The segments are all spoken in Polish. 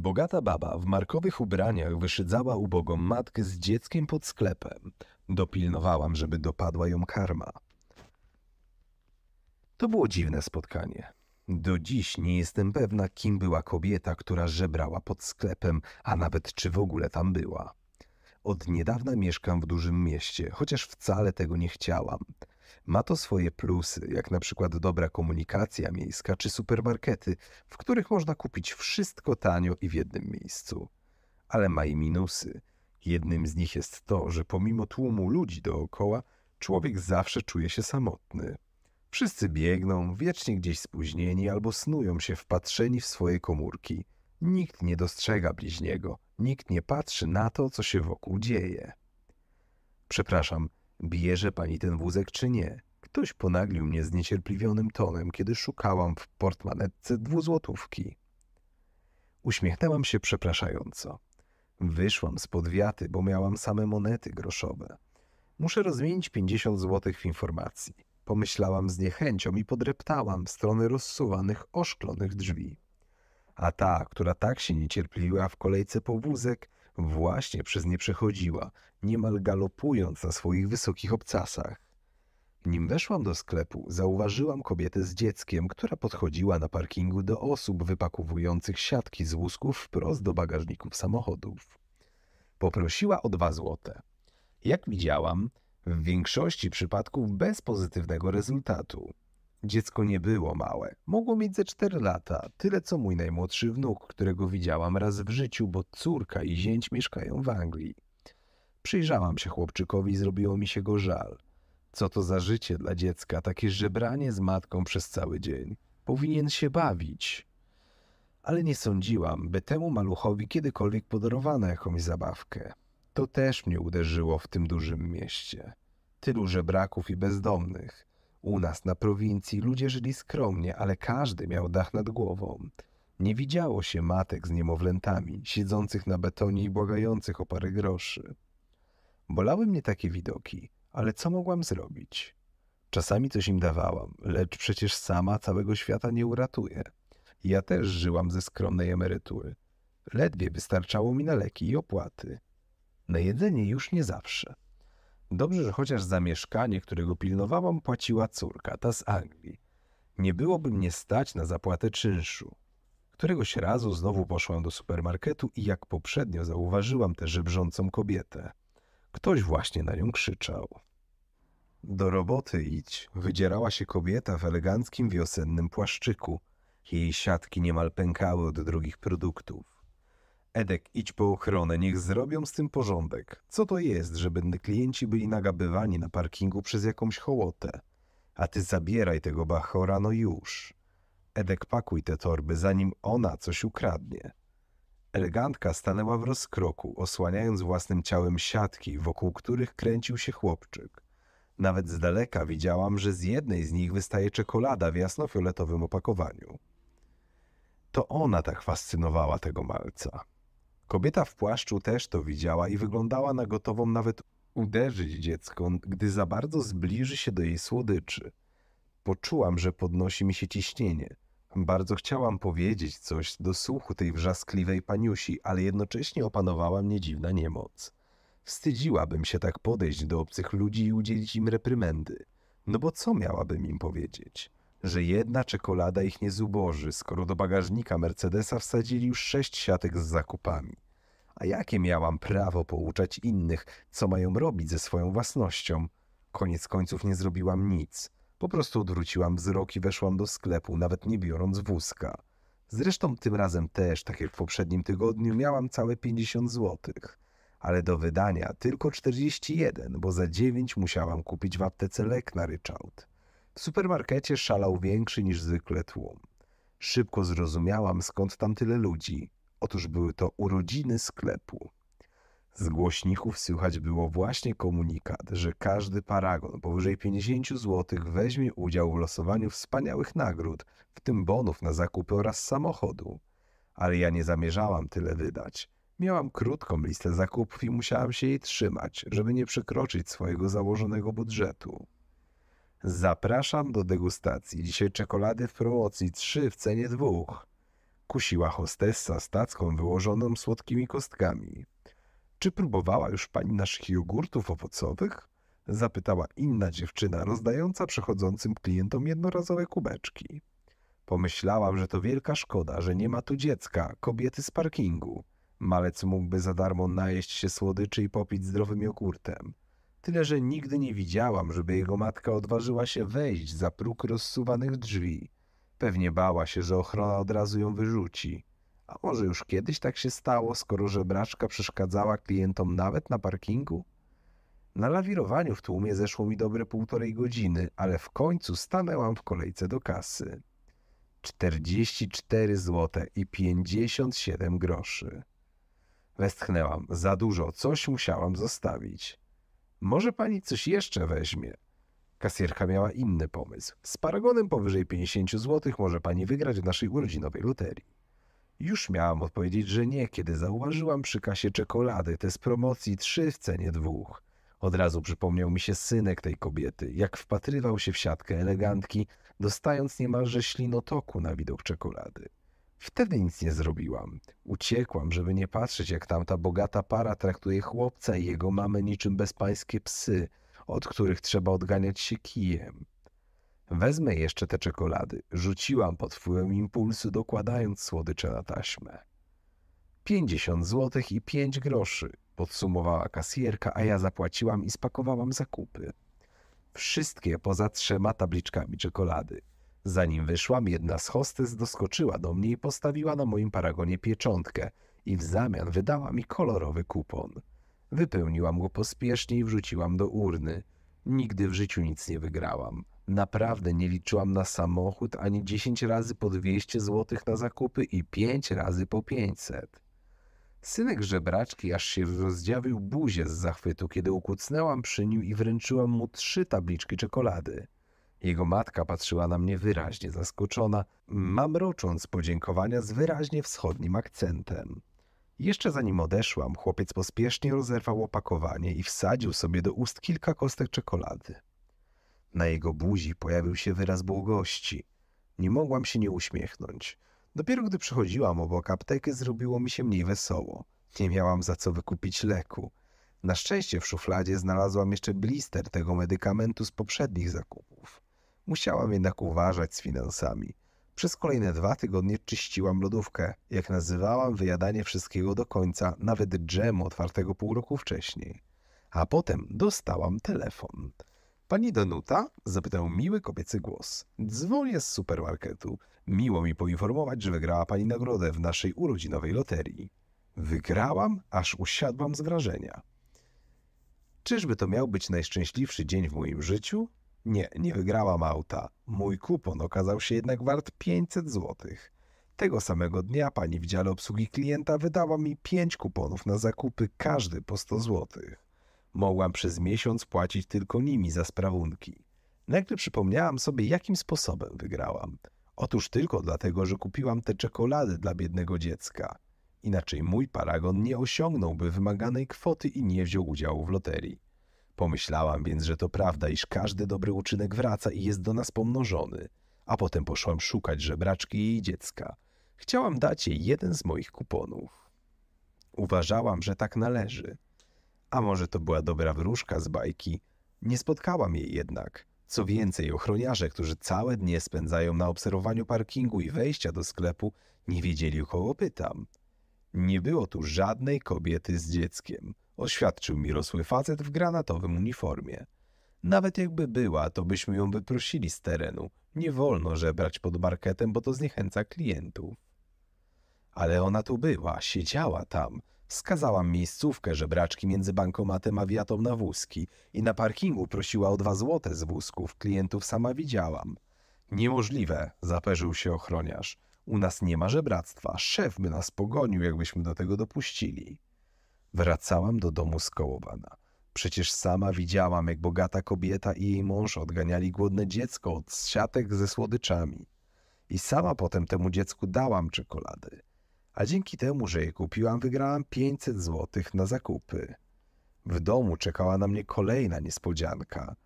Bogata baba w markowych ubraniach wyszydzała ubogą matkę z dzieckiem pod sklepem. Dopilnowałam, żeby dopadła ją karma. To było dziwne spotkanie. Do dziś nie jestem pewna, kim była kobieta, która żebrała pod sklepem, a nawet czy w ogóle tam była. Od niedawna mieszkam w dużym mieście, chociaż wcale tego nie chciałam. Ma to swoje plusy, jak na przykład dobra komunikacja miejska czy supermarkety, w których można kupić wszystko tanio i w jednym miejscu. Ale ma i minusy. Jednym z nich jest to, że pomimo tłumu ludzi dookoła, człowiek zawsze czuje się samotny. Wszyscy biegną, wiecznie gdzieś spóźnieni albo snują się wpatrzeni w swoje komórki. Nikt nie dostrzega bliźniego, nikt nie patrzy na to, co się wokół dzieje. Przepraszam, Bierze pani ten wózek czy nie? Ktoś ponaglił mnie zniecierpliwionym tonem, kiedy szukałam w portmanetce dwuzłotówki. Uśmiechnęłam się przepraszająco. Wyszłam z podwiaty, bo miałam same monety groszowe. Muszę rozmienić pięćdziesiąt złotych w informacji. Pomyślałam z niechęcią i podreptałam w stronę rozsuwanych, oszklonych drzwi. A ta, która tak się niecierpliła w kolejce po wózek, Właśnie przez nie przechodziła, niemal galopując na swoich wysokich obcasach. Nim weszłam do sklepu, zauważyłam kobietę z dzieckiem, która podchodziła na parkingu do osób wypakowujących siatki z łusków wprost do bagażników samochodów. Poprosiła o dwa złote. Jak widziałam, w większości przypadków bez pozytywnego rezultatu. Dziecko nie było małe. Mogło mieć ze 4 lata, tyle co mój najmłodszy wnuk, którego widziałam raz w życiu, bo córka i zięć mieszkają w Anglii. Przyjrzałam się chłopczykowi i zrobiło mi się go żal. Co to za życie dla dziecka, takie żebranie z matką przez cały dzień. Powinien się bawić. Ale nie sądziłam, by temu maluchowi kiedykolwiek podarowano jakąś zabawkę. To też mnie uderzyło w tym dużym mieście. Tylu żebraków i bezdomnych. U nas na prowincji ludzie żyli skromnie, ale każdy miał dach nad głową. Nie widziało się matek z niemowlętami, siedzących na betonie i błagających o parę groszy. Bolały mnie takie widoki, ale co mogłam zrobić? Czasami coś im dawałam, lecz przecież sama całego świata nie uratuje. Ja też żyłam ze skromnej emerytury. Ledwie wystarczało mi na leki i opłaty. Na jedzenie już nie zawsze. Dobrze, że chociaż za mieszkanie, którego pilnowałam, płaciła córka, ta z Anglii. Nie byłoby mnie stać na zapłatę czynszu. Któregoś razu znowu poszłam do supermarketu i jak poprzednio zauważyłam tę żebrzącą kobietę. Ktoś właśnie na nią krzyczał. Do roboty idź, wydzierała się kobieta w eleganckim wiosennym płaszczyku. Jej siatki niemal pękały od drogich produktów. Edek, idź po ochronę, niech zrobią z tym porządek. Co to jest, żeby klienci byli nagabywani na parkingu przez jakąś hołotę? A ty zabieraj tego bachora, no już. Edek, pakuj te torby, zanim ona coś ukradnie. Elegantka stanęła w rozkroku, osłaniając własnym ciałem siatki, wokół których kręcił się chłopczyk. Nawet z daleka widziałam, że z jednej z nich wystaje czekolada w jasnofioletowym opakowaniu. To ona tak fascynowała tego malca. Kobieta w płaszczu też to widziała i wyglądała na gotową nawet uderzyć dziecko, gdy za bardzo zbliży się do jej słodyczy. Poczułam, że podnosi mi się ciśnienie. Bardzo chciałam powiedzieć coś do słuchu tej wrzaskliwej paniusi, ale jednocześnie opanowała mnie dziwna niemoc. Wstydziłabym się tak podejść do obcych ludzi i udzielić im reprymendy. No bo co miałabym im powiedzieć? że jedna czekolada ich nie zuboży, skoro do bagażnika Mercedesa wsadzili już sześć siatek z zakupami. A jakie miałam prawo pouczać innych, co mają robić ze swoją własnością? Koniec końców nie zrobiłam nic. Po prostu odwróciłam wzrok i weszłam do sklepu, nawet nie biorąc wózka. Zresztą tym razem też, tak jak w poprzednim tygodniu, miałam całe 50 złotych. Ale do wydania tylko 41, bo za 9 musiałam kupić w aptece lek na ryczałt. W supermarkecie szalał większy niż zwykle tłum. Szybko zrozumiałam, skąd tam tyle ludzi. Otóż były to urodziny sklepu. Z głośników słychać było właśnie komunikat, że każdy paragon powyżej 50 zł weźmie udział w losowaniu wspaniałych nagród, w tym bonów na zakupy oraz samochodu. Ale ja nie zamierzałam tyle wydać. Miałam krótką listę zakupów i musiałam się jej trzymać, żeby nie przekroczyć swojego założonego budżetu. Zapraszam do degustacji. Dzisiaj czekolady w promocji 3 w cenie 2. Kusiła hostessa stacką wyłożoną słodkimi kostkami. Czy próbowała już pani naszych jogurtów owocowych? Zapytała inna dziewczyna, rozdająca przechodzącym klientom jednorazowe kubeczki. Pomyślałam, że to wielka szkoda, że nie ma tu dziecka, kobiety z parkingu. Malec mógłby za darmo najeść się słodyczy i popić zdrowym jogurtem. Tyle, że nigdy nie widziałam, żeby jego matka odważyła się wejść za próg rozsuwanych drzwi. Pewnie bała się, że ochrona od razu ją wyrzuci. A może już kiedyś tak się stało, skoro żebraczka przeszkadzała klientom nawet na parkingu? Na lawirowaniu w tłumie zeszło mi dobre półtorej godziny, ale w końcu stanęłam w kolejce do kasy. 44 zł i 57 groszy. Westchnęłam. Za dużo. Coś musiałam zostawić. Może pani coś jeszcze weźmie? Kasjerka miała inny pomysł. Z paragonem powyżej 50 zł może pani wygrać w naszej urodzinowej loterii. Już miałam odpowiedzieć, że nie, kiedy zauważyłam przy kasie czekolady te z promocji trzy w cenie dwóch. Od razu przypomniał mi się synek tej kobiety, jak wpatrywał się w siatkę elegantki, dostając niemalże ślinotoku na widok czekolady. Wtedy nic nie zrobiłam. Uciekłam, żeby nie patrzeć, jak tamta bogata para traktuje chłopca i jego mamę niczym bezpańskie psy, od których trzeba odganiać się kijem. Wezmę jeszcze te czekolady. Rzuciłam pod wpływem impulsu, dokładając słodycze na taśmę. Pięćdziesiąt złotych i pięć groszy, podsumowała kasjerka, a ja zapłaciłam i spakowałam zakupy. Wszystkie poza trzema tabliczkami czekolady. Zanim wyszłam, jedna z hostes doskoczyła do mnie i postawiła na moim paragonie pieczątkę i w zamian wydała mi kolorowy kupon. Wypełniłam go pospiesznie i wrzuciłam do urny. Nigdy w życiu nic nie wygrałam. Naprawdę nie liczyłam na samochód ani 10 razy po 200 zł na zakupy i 5 razy po 500. Synek żebraczki aż się rozdziawił buzię z zachwytu, kiedy ukucnęłam przy nim i wręczyłam mu trzy tabliczki czekolady. Jego matka patrzyła na mnie wyraźnie zaskoczona, mamrocząc podziękowania z wyraźnie wschodnim akcentem. Jeszcze zanim odeszłam, chłopiec pospiesznie rozerwał opakowanie i wsadził sobie do ust kilka kostek czekolady. Na jego buzi pojawił się wyraz błogości. Nie mogłam się nie uśmiechnąć. Dopiero gdy przechodziłam obok apteki, zrobiło mi się mniej wesoło. Nie miałam za co wykupić leku. Na szczęście w szufladzie znalazłam jeszcze blister tego medykamentu z poprzednich zakupów. Musiałam jednak uważać z finansami. Przez kolejne dwa tygodnie czyściłam lodówkę, jak nazywałam wyjadanie wszystkiego do końca, nawet dżemu otwartego pół roku wcześniej. A potem dostałam telefon. Pani Danuta? zapytał miły kobiecy głos. Dzwonię z supermarketu. Miło mi poinformować, że wygrała pani nagrodę w naszej urodzinowej loterii. Wygrałam, aż usiadłam z wrażenia. Czyżby to miał być najszczęśliwszy dzień w moim życiu? Nie, nie wygrałam auta. Mój kupon okazał się jednak wart 500 złotych. Tego samego dnia pani w dziale obsługi klienta wydała mi 5 kuponów na zakupy, każdy po 100 złotych. Mogłam przez miesiąc płacić tylko nimi za sprawunki. Nagle przypomniałam sobie, jakim sposobem wygrałam. Otóż tylko dlatego, że kupiłam te czekolady dla biednego dziecka. Inaczej mój paragon nie osiągnąłby wymaganej kwoty i nie wziął udziału w loterii. Pomyślałam więc, że to prawda, iż każdy dobry uczynek wraca i jest do nas pomnożony, a potem poszłam szukać żebraczki i jej dziecka. Chciałam dać jej jeden z moich kuponów. Uważałam, że tak należy. A może to była dobra wróżka z bajki? Nie spotkałam jej jednak. Co więcej, ochroniarze, którzy całe dnie spędzają na obserwowaniu parkingu i wejścia do sklepu, nie wiedzieli, o kogo pytam. Nie było tu żadnej kobiety z dzieckiem – oświadczył mi rosły facet w granatowym uniformie. Nawet jakby była, to byśmy ją wyprosili z terenu. Nie wolno żebrać pod marketem, bo to zniechęca klientów. Ale ona tu była, siedziała tam. Wskazałam miejscówkę żebraczki między bankomatem a wiatą na wózki i na parkingu prosiła o dwa złote z wózków. Klientów sama widziałam. Niemożliwe, zaperzył się ochroniarz. U nas nie ma żebractwa. Szef by nas pogonił, jakbyśmy do tego dopuścili. Wracałam do domu skołowana. Przecież sama widziałam, jak bogata kobieta i jej mąż odganiali głodne dziecko od siatek ze słodyczami. I sama potem temu dziecku dałam czekolady. A dzięki temu, że je kupiłam, wygrałam 500 złotych na zakupy. W domu czekała na mnie kolejna niespodzianka.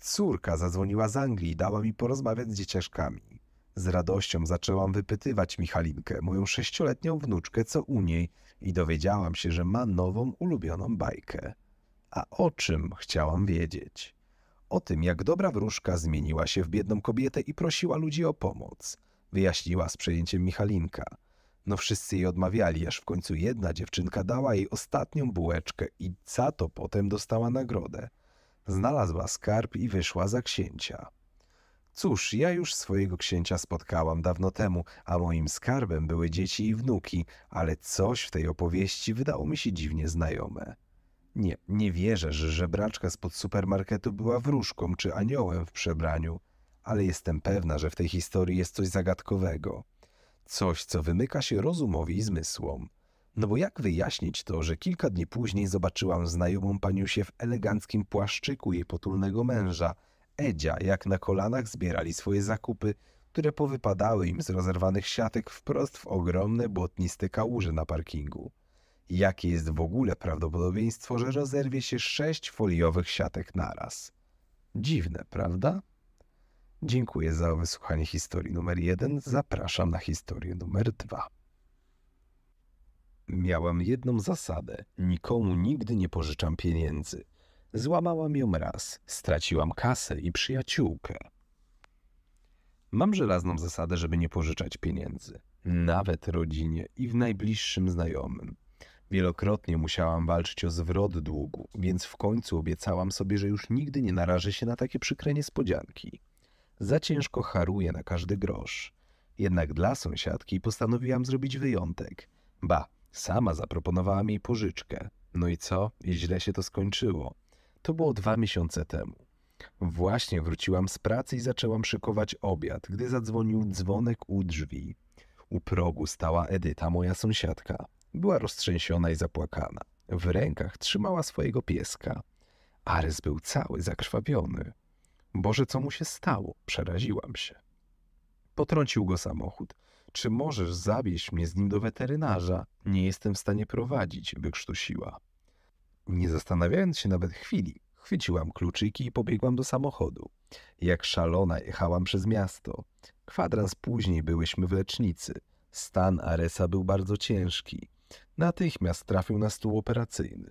Córka zadzwoniła z Anglii i dała mi porozmawiać z dzieciaczkami. Z radością zaczęłam wypytywać Michalinkę, moją sześcioletnią wnuczkę, co u niej i dowiedziałam się, że ma nową ulubioną bajkę. A o czym chciałam wiedzieć? O tym, jak dobra wróżka zmieniła się w biedną kobietę i prosiła ludzi o pomoc. Wyjaśniła z przejęciem Michalinka. No wszyscy jej odmawiali, aż w końcu jedna dziewczynka dała jej ostatnią bułeczkę i za to potem dostała nagrodę. Znalazła skarb i wyszła za księcia. Cóż, ja już swojego księcia spotkałam dawno temu, a moim skarbem były dzieci i wnuki, ale coś w tej opowieści wydało mi się dziwnie znajome. Nie, nie wierzę, że żebraczka spod supermarketu była wróżką czy aniołem w przebraniu, ale jestem pewna, że w tej historii jest coś zagadkowego. Coś, co wymyka się rozumowi i zmysłom. No bo jak wyjaśnić to, że kilka dni później zobaczyłam znajomą paniusię w eleganckim płaszczyku jej potulnego męża – Edzia, jak na kolanach zbierali swoje zakupy, które powypadały im z rozerwanych siatek wprost w ogromne błotniste kałuże na parkingu. Jakie jest w ogóle prawdopodobieństwo, że rozerwie się sześć foliowych siatek naraz? Dziwne, prawda? Dziękuję za wysłuchanie historii numer jeden. Zapraszam na historię numer dwa. Miałam jedną zasadę: nikomu nigdy nie pożyczam pieniędzy. Złamałam ją raz, straciłam kasę i przyjaciółkę. Mam żelazną zasadę, żeby nie pożyczać pieniędzy, nawet rodzinie i w najbliższym znajomym. Wielokrotnie musiałam walczyć o zwrot długu, więc w końcu obiecałam sobie, że już nigdy nie narażę się na takie przykre niespodzianki. Za ciężko haruję na każdy grosz. Jednak dla sąsiadki postanowiłam zrobić wyjątek. Ba, sama zaproponowałam jej pożyczkę. No i co? I źle się to skończyło. To było dwa miesiące temu. Właśnie wróciłam z pracy i zaczęłam szykować obiad, gdy zadzwonił dzwonek u drzwi. U progu stała Edyta, moja sąsiadka. Była roztrzęsiona i zapłakana. W rękach trzymała swojego pieska. Ares był cały zakrwawiony. Boże, co mu się stało? Przeraziłam się. Potrącił go samochód. Czy możesz zawieźć mnie z nim do weterynarza? Nie jestem w stanie prowadzić, wykrztusiła. Nie zastanawiając się nawet chwili, chwyciłam kluczyki i pobiegłam do samochodu. Jak szalona jechałam przez miasto. Kwadrans później byłyśmy w lecznicy. Stan Aresa był bardzo ciężki. Natychmiast trafił na stół operacyjny.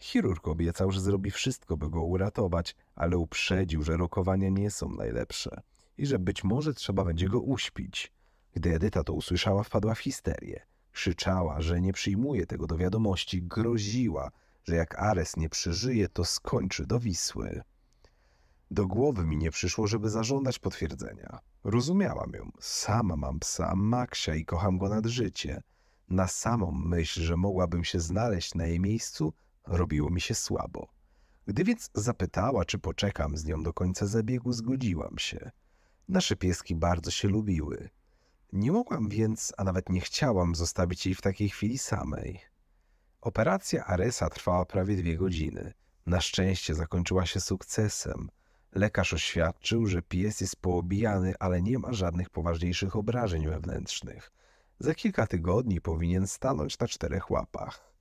Chirurg obiecał, że zrobi wszystko, by go uratować, ale uprzedził, że rokowania nie są najlepsze i że być może trzeba będzie go uśpić. Gdy Edyta to usłyszała, wpadła w histerię. Krzyczała, że nie przyjmuje tego do wiadomości, groziła, że jak Ares nie przeżyje, to skończy do Wisły. Do głowy mi nie przyszło, żeby zażądać potwierdzenia. Rozumiałam ją. Sama mam psa Maksia i kocham go nad życie. Na samą myśl, że mogłabym się znaleźć na jej miejscu, robiło mi się słabo. Gdy więc zapytała, czy poczekam z nią do końca zabiegu, zgodziłam się. Nasze pieski bardzo się lubiły. Nie mogłam więc, a nawet nie chciałam zostawić jej w takiej chwili samej. Operacja Aresa trwała prawie dwie godziny. Na szczęście zakończyła się sukcesem. Lekarz oświadczył, że pies jest poobijany, ale nie ma żadnych poważniejszych obrażeń wewnętrznych. Za kilka tygodni powinien stanąć na czterech łapach.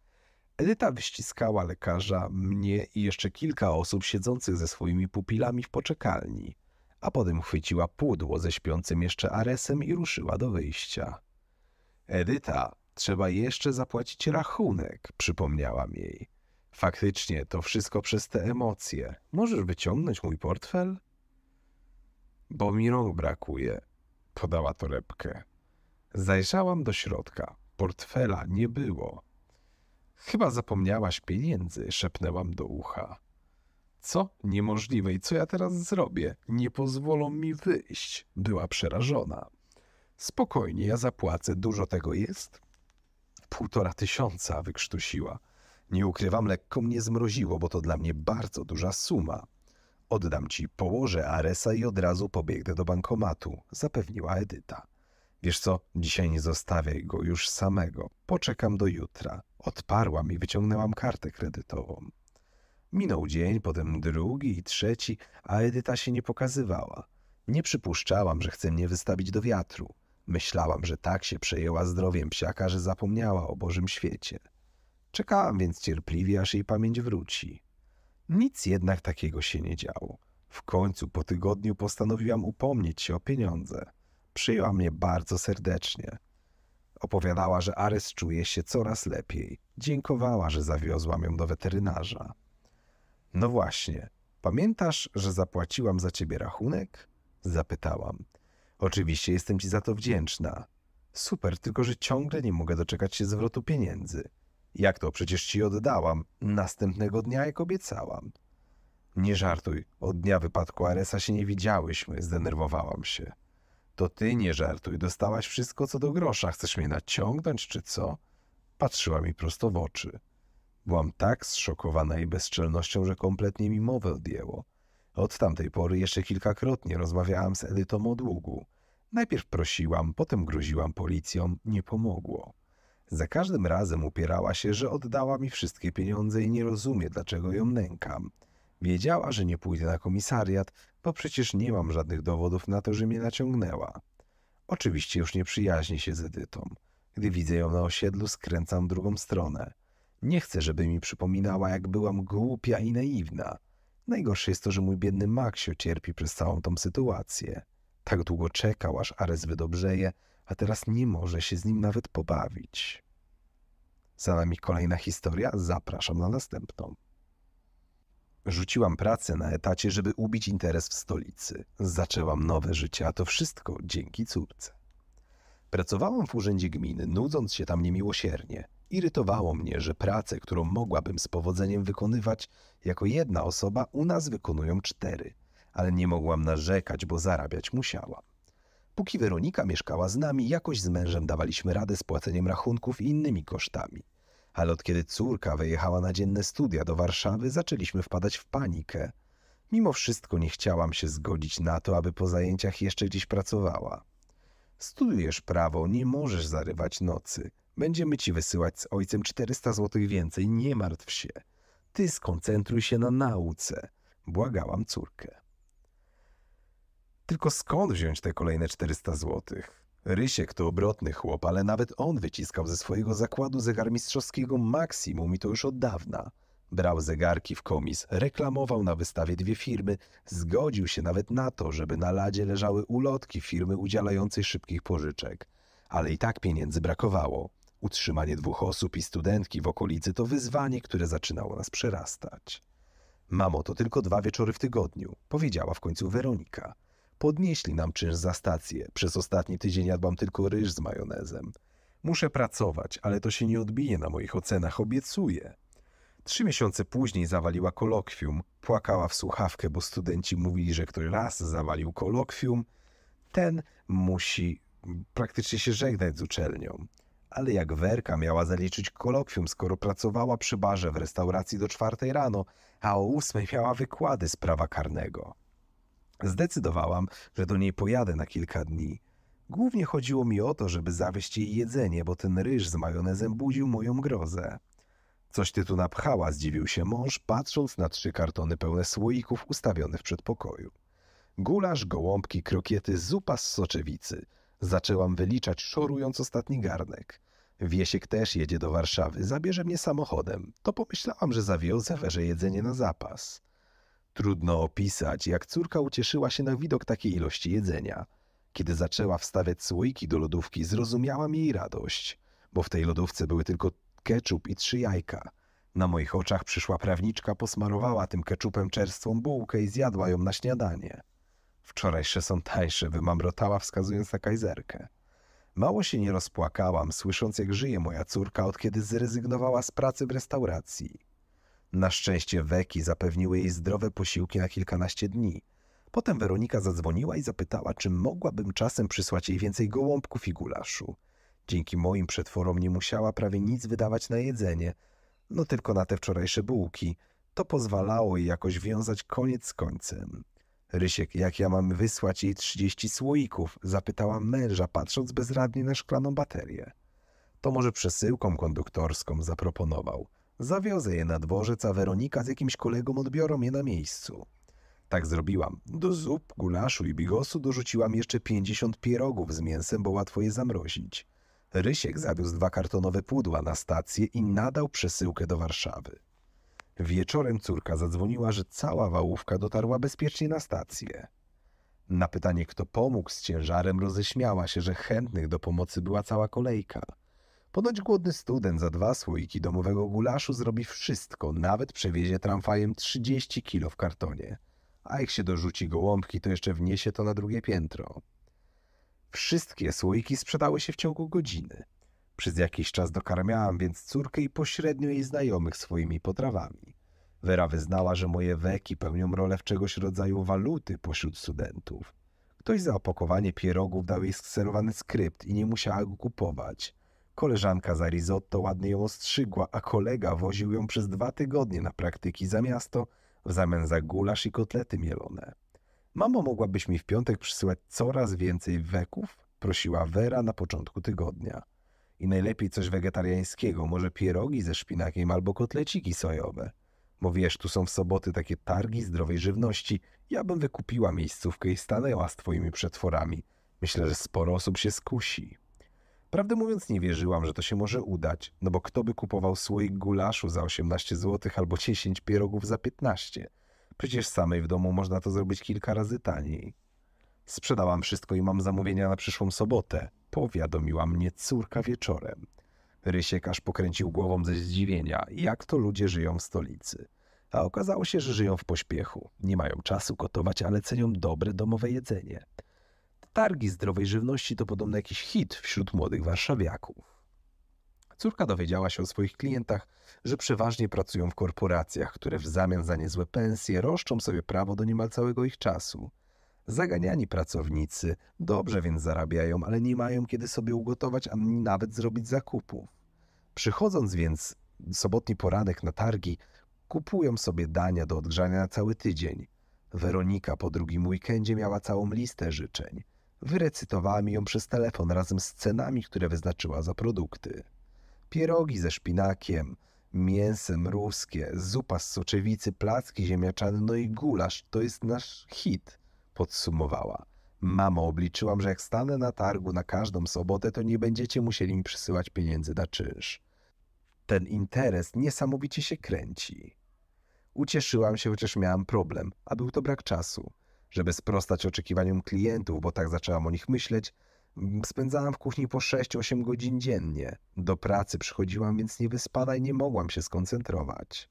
Edyta wyściskała lekarza, mnie i jeszcze kilka osób siedzących ze swoimi pupilami w poczekalni, a potem chwyciła pudło ze śpiącym jeszcze Aresem i ruszyła do wyjścia. Edyta Trzeba jeszcze zapłacić rachunek, przypomniałam jej. Faktycznie, to wszystko przez te emocje. Możesz wyciągnąć mój portfel? Bo mi rąk brakuje, podała torebkę. Zajrzałam do środka. Portfela nie było. Chyba zapomniałaś pieniędzy, szepnęłam do ucha. Co? Niemożliwe i co ja teraz zrobię? Nie pozwolą mi wyjść, była przerażona. Spokojnie, ja zapłacę, dużo tego jest. Półtora tysiąca wykrztusiła. Nie ukrywam, lekko mnie zmroziło, bo to dla mnie bardzo duża suma. Oddam ci, położę Aresa i od razu pobiegnę do bankomatu, zapewniła Edyta. Wiesz co, dzisiaj nie zostawiaj go już samego. Poczekam do jutra. Odparłam i wyciągnęłam kartę kredytową. Minął dzień, potem drugi i trzeci, a Edyta się nie pokazywała. Nie przypuszczałam, że chce mnie wystawić do wiatru. Myślałam, że tak się przejęła zdrowiem psiaka, że zapomniała o Bożym świecie. Czekałam więc cierpliwie, aż jej pamięć wróci. Nic jednak takiego się nie działo. W końcu po tygodniu postanowiłam upomnieć się o pieniądze. Przyjęła mnie bardzo serdecznie. Opowiadała, że Ares czuje się coraz lepiej. Dziękowała, że zawiozłam ją do weterynarza. No właśnie, pamiętasz, że zapłaciłam za ciebie rachunek? Zapytałam. Oczywiście jestem ci za to wdzięczna. Super, tylko że ciągle nie mogę doczekać się zwrotu pieniędzy. Jak to? Przecież ci oddałam. Następnego dnia, jak obiecałam. Nie żartuj. Od dnia wypadku Aresa się nie widziałyśmy. Zdenerwowałam się. To ty nie żartuj. Dostałaś wszystko co do grosza. Chcesz mnie naciągnąć, czy co? Patrzyła mi prosto w oczy. Byłam tak zszokowana jej bezczelnością, że kompletnie mi mowę odjęło. Od tamtej pory jeszcze kilkakrotnie rozmawiałam z Edytą o długu. Najpierw prosiłam, potem groziłam policją, nie pomogło. Za każdym razem upierała się, że oddała mi wszystkie pieniądze i nie rozumie, dlaczego ją nękam. Wiedziała, że nie pójdę na komisariat, bo przecież nie mam żadnych dowodów na to, że mnie naciągnęła. Oczywiście już nie przyjaźnię się z Edytą. Gdy widzę ją na osiedlu, skręcam drugą stronę. Nie chcę, żeby mi przypominała, jak byłam głupia i naiwna. Najgorsze jest to, że mój biedny Maksio cierpi przez całą tą sytuację. Tak długo czekał, aż Ares wydobrzeje, a teraz nie może się z nim nawet pobawić. Za nami kolejna historia, zapraszam na następną. Rzuciłam pracę na etacie, żeby ubić interes w stolicy. Zaczęłam nowe życie, a to wszystko dzięki córce. Pracowałam w urzędzie gminy, nudząc się tam niemiłosiernie. Irytowało mnie, że pracę, którą mogłabym z powodzeniem wykonywać jako jedna osoba, u nas wykonują cztery, ale nie mogłam narzekać, bo zarabiać musiałam. Póki Weronika mieszkała z nami, jakoś z mężem dawaliśmy radę z płaceniem rachunków i innymi kosztami. Ale od kiedy córka wyjechała na dzienne studia do Warszawy, zaczęliśmy wpadać w panikę. Mimo wszystko nie chciałam się zgodzić na to, aby po zajęciach jeszcze gdzieś pracowała. Studiujesz prawo, nie możesz zarywać nocy – Będziemy ci wysyłać z ojcem 400 zł więcej, nie martw się. Ty skoncentruj się na nauce, błagałam córkę. Tylko skąd wziąć te kolejne 400 złotych? Rysiek to obrotny chłop, ale nawet on wyciskał ze swojego zakładu zegarmistrzowskiego maksimum i to już od dawna. Brał zegarki w komis, reklamował na wystawie dwie firmy, zgodził się nawet na to, żeby na ladzie leżały ulotki firmy udzielającej szybkich pożyczek. Ale i tak pieniędzy brakowało. Utrzymanie dwóch osób i studentki w okolicy to wyzwanie, które zaczynało nas przerastać. Mamo, to tylko dwa wieczory w tygodniu, powiedziała w końcu Weronika. Podnieśli nam czynsz za stację. Przez ostatni tydzień jadłam tylko ryż z majonezem. Muszę pracować, ale to się nie odbije na moich ocenach, obiecuję. Trzy miesiące później zawaliła kolokwium. Płakała w słuchawkę, bo studenci mówili, że ktoś raz zawalił kolokwium. Ten musi praktycznie się żegnać z uczelnią. Ale jak Werka miała zaliczyć kolokwium, skoro pracowała przy barze w restauracji do czwartej rano, a o ósmej miała wykłady z prawa karnego. Zdecydowałam, że do niej pojadę na kilka dni. Głównie chodziło mi o to, żeby zawieść jej jedzenie, bo ten ryż z majonezem budził moją grozę. Coś ty tu napchała, zdziwił się mąż, patrząc na trzy kartony pełne słoików ustawione w przedpokoju. Gulasz, gołąbki, krokiety, zupa z soczewicy – Zaczęłam wyliczać, szorując ostatni garnek. Wiesiek też jedzie do Warszawy, zabierze mnie samochodem. To pomyślałam, że zawiozę Wiozę weże jedzenie na zapas. Trudno opisać, jak córka ucieszyła się na widok takiej ilości jedzenia. Kiedy zaczęła wstawiać słoiki do lodówki, zrozumiałam jej radość, bo w tej lodówce były tylko ketchup i trzy jajka. Na moich oczach przyszła prawniczka, posmarowała tym ketchupem czerstwą bułkę i zjadła ją na śniadanie. Wczorajsze są tańsze, wymamrotała wskazując na kajzerkę. Mało się nie rozpłakałam, słysząc jak żyje moja córka, od kiedy zrezygnowała z pracy w restauracji. Na szczęście weki zapewniły jej zdrowe posiłki na kilkanaście dni. Potem Weronika zadzwoniła i zapytała, czy mogłabym czasem przysłać jej więcej gołąbków i gulaszu. Dzięki moim przetworom nie musiała prawie nic wydawać na jedzenie, no tylko na te wczorajsze bułki. To pozwalało jej jakoś wiązać koniec z końcem. Rysiek, jak ja mam wysłać jej 30 słoików? Zapytała męża, patrząc bezradnie na szklaną baterię. To może przesyłką konduktorską zaproponował. Zawiozę je na dworzec, a Weronika z jakimś kolegą odbiorą je na miejscu. Tak zrobiłam. Do zup, gulaszu i bigosu dorzuciłam jeszcze 50 pierogów z mięsem, bo łatwo je zamrozić. Rysiek zawiózł dwa kartonowe pudła na stację i nadał przesyłkę do Warszawy. Wieczorem córka zadzwoniła, że cała wałówka dotarła bezpiecznie na stację. Na pytanie, kto pomógł z ciężarem, roześmiała się, że chętnych do pomocy była cała kolejka. Ponoć głodny student za dwa słoiki domowego gulaszu zrobi wszystko, nawet przewiezie tramwajem 30 kilo w kartonie. A jak się dorzuci gołąbki, to jeszcze wniesie to na drugie piętro. Wszystkie słoiki sprzedały się w ciągu godziny. Przez jakiś czas dokarmiałam więc córkę i pośrednio jej znajomych swoimi potrawami. Wera wyznała, że moje weki pełnią rolę w czegoś rodzaju waluty pośród studentów. Ktoś za opakowanie pierogów dał jej skserowany skrypt i nie musiała go kupować. Koleżanka za risotto ładnie ją ostrzygła, a kolega woził ją przez dwa tygodnie na praktyki za miasto w zamian za gulasz i kotlety mielone. Mamo, mogłabyś mi w piątek przysyłać coraz więcej weków? Prosiła Wera na początku tygodnia. I najlepiej coś wegetariańskiego, może pierogi ze szpinakiem albo kotleciki sojowe. Bo wiesz, tu są w soboty takie targi zdrowej żywności. Ja bym wykupiła miejscówkę i stanęła z twoimi przetworami. Myślę, że sporo osób się skusi. Prawdę mówiąc, nie wierzyłam, że to się może udać, no bo kto by kupował słoik gulaszu za 18 zł albo 10 pierogów za 15? Przecież samej w domu można to zrobić kilka razy taniej. Sprzedałam wszystko i mam zamówienia na przyszłą sobotę powiadomiła mnie córka wieczorem. Rysiekarz pokręcił głową ze zdziwienia, jak to ludzie żyją w stolicy. A okazało się, że żyją w pośpiechu. Nie mają czasu gotować, ale cenią dobre domowe jedzenie. Targi zdrowej żywności to podobno jakiś hit wśród młodych warszawiaków. Córka dowiedziała się o swoich klientach, że przeważnie pracują w korporacjach, które w zamian za niezłe pensje roszczą sobie prawo do niemal całego ich czasu – Zaganiani pracownicy dobrze więc zarabiają, ale nie mają kiedy sobie ugotować ani nawet zrobić zakupów. Przychodząc więc sobotni poranek na targi, kupują sobie dania do odgrzania na cały tydzień. Weronika po drugim weekendzie miała całą listę życzeń. Wyrecytowała mi ją przez telefon razem z cenami, które wyznaczyła za produkty. Pierogi ze szpinakiem, mięsem ruskie, zupa z soczewicy, placki ziemniaczane, no i gulasz to jest nasz hit – podsumowała. Mamo, obliczyłam, że jak stanę na targu na każdą sobotę, to nie będziecie musieli mi przysyłać pieniędzy na czynsz. Ten interes niesamowicie się kręci. Ucieszyłam się, chociaż miałam problem, a był to brak czasu. Żeby sprostać oczekiwaniom klientów, bo tak zaczęłam o nich myśleć, mm, spędzałam w kuchni po 6-8 godzin dziennie. Do pracy przychodziłam więc nie wyspada i nie mogłam się skoncentrować.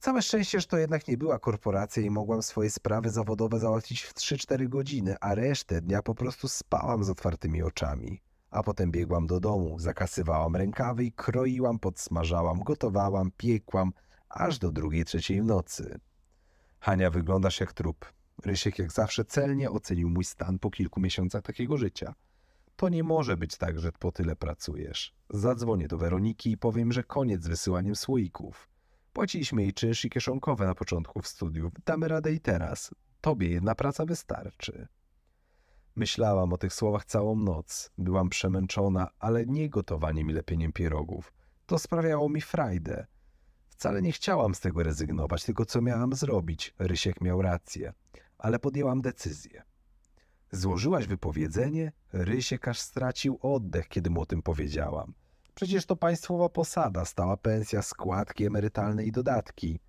Całe szczęście, że to jednak nie była korporacja i mogłam swoje sprawy zawodowe załatwić w 3-4 godziny, a resztę dnia po prostu spałam z otwartymi oczami. A potem biegłam do domu, zakasywałam rękawy i kroiłam, podsmażałam, gotowałam, piekłam, aż do drugiej, trzeciej w nocy. Hania, wyglądasz jak trup. Rysiek jak zawsze celnie ocenił mój stan po kilku miesiącach takiego życia. To nie może być tak, że po tyle pracujesz. Zadzwonię do Weroniki i powiem, że koniec z wysyłaniem słoików. Płaciliśmy jej czynsz i kieszonkowe na początku w studiu. Damy radę i teraz. Tobie jedna praca wystarczy. Myślałam o tych słowach całą noc. Byłam przemęczona, ale nie gotowaniem i lepieniem pierogów. To sprawiało mi frajdę. Wcale nie chciałam z tego rezygnować, tylko co miałam zrobić? Rysiek miał rację. Ale podjęłam decyzję. Złożyłaś wypowiedzenie? Rysiek aż stracił oddech, kiedy mu o tym powiedziałam. Przecież to państwowa posada, stała pensja, składki emerytalne i dodatki.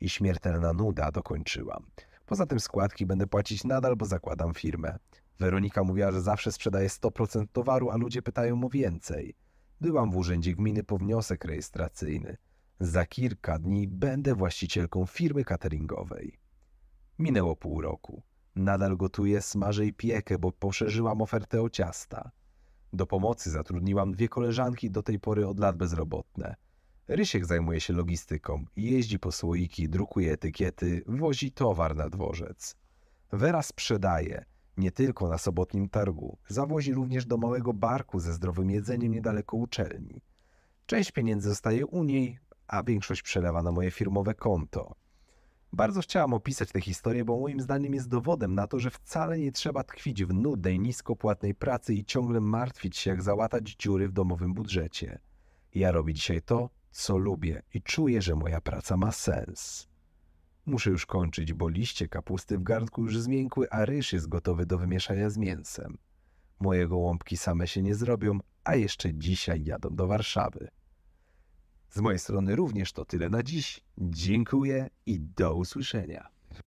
I śmiertelna nuda dokończyłam. Poza tym składki będę płacić nadal, bo zakładam firmę. Weronika mówiła, że zawsze sprzedaje 100% towaru, a ludzie pytają o więcej. Byłam w urzędzie gminy po wniosek rejestracyjny. Za kilka dni będę właścicielką firmy cateringowej. Minęło pół roku. Nadal gotuję, smażę i piekę, bo poszerzyłam ofertę o ciasta. Do pomocy zatrudniłam dwie koleżanki do tej pory od lat bezrobotne. Rysiek zajmuje się logistyką, jeździ po słoiki, drukuje etykiety, wozi towar na dworzec. Wera sprzedaje, nie tylko na sobotnim targu, zawozi również do małego barku ze zdrowym jedzeniem niedaleko uczelni. Część pieniędzy zostaje u niej, a większość przelewa na moje firmowe konto. Bardzo chciałam opisać tę historię, bo moim zdaniem jest dowodem na to, że wcale nie trzeba tkwić w nudnej, niskopłatnej pracy i ciągle martwić się, jak załatać dziury w domowym budżecie. Ja robię dzisiaj to, co lubię i czuję, że moja praca ma sens. Muszę już kończyć, bo liście kapusty w garnku już zmiękły, a ryż jest gotowy do wymieszania z mięsem. Moje gołąbki same się nie zrobią, a jeszcze dzisiaj jadą do Warszawy. Z mojej strony również to tyle na dziś. Dziękuję i do usłyszenia.